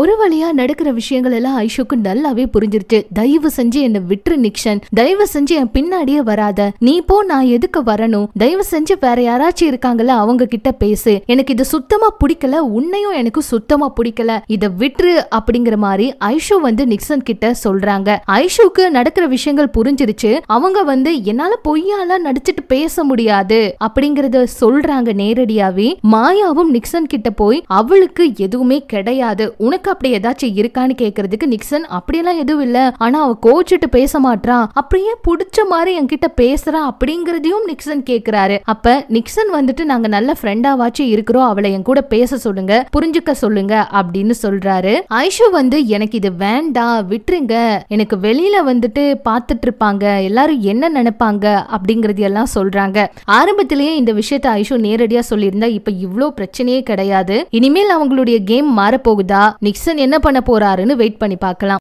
ஒரு வழியா நடக்கிற விஷயங்கள் எல்லாம் ஐஷுக்கு நல்லாவே புரிஞ்சிருச்சு தயவு செஞ்சு என்ன விட்டு நிக்ஷன் தயவு செஞ்சு என் பின்னாடியே வராத நீ போ நான் எதுக்கு வரணும் தயவு செஞ்சு வேற யாராச்சும் இருக்காங்கல்ல அவங்க கிட்ட பேசு எனக்கு இது சுத்தமா பிடிக்கல உன்னையும் எனக்கு சுத்தமா பிடிக்கல இத விட்டுரு அப்படிங்கிற மாதிரி ஐஷு வந்து நிக்சன் கிட்ட சொல்றாங்க ஐஷுக்கு நடக்கிற விஷயங்கள் புரிஞ்சிருச்சு அவங்க வந்து என்னால பொய்யாலாம் நடிச்சிட்டு பேச முடியாது அப்படிங்கறத சொல்றாங்க நேரடியாவே மாயாவும் நிக்சன் கிட்ட போய் அவளுக்கு எதுவுமே கிடையாது உனக்கு உனக்கு அப்படி ஏதாச்சும் இருக்கான்னு கேக்குறதுக்கு நிக்சன் அப்படியெல்லாம் எதுவும் இல்ல ஆனா அவ கோச்சிட்டு பேச மாட்டான் அப்படியே புடிச்ச மாதிரி என்கிட்ட பேசுறா அப்படிங்கறதையும் நிக்சன் கேக்குறாரு அப்ப நிக்சன் வந்துட்டு நாங்க நல்ல ஃப்ரெண்டாவாச்சும் இருக்கிறோம் அவளை என் கூட பேச சொல்லுங்க புரிஞ்சுக்க சொல்லுங்க அப்படின்னு சொல்றாரு ஐஷு வந்து எனக்கு இது வேண்டாம் விட்டுருங்க எனக்கு வெளியில வந்துட்டு பார்த்துட்டு இருப்பாங்க எல்லாரும் என்ன நினைப்பாங்க அப்படிங்கறது எல்லாம் சொல்றாங்க ஆரம்பத்திலேயே இந்த விஷயத்த ஐஷு நேரடியா சொல்லியிருந்தா இப்ப இவ்வளவு பிரச்சனையே கிடையாது இனிமேல் அவங்களுடைய கேம் மாறப்போகுதா நிக்சன் என்ன பண்ண போறாருன்னு வெயிட் பண்ணி பார்க்கலாம்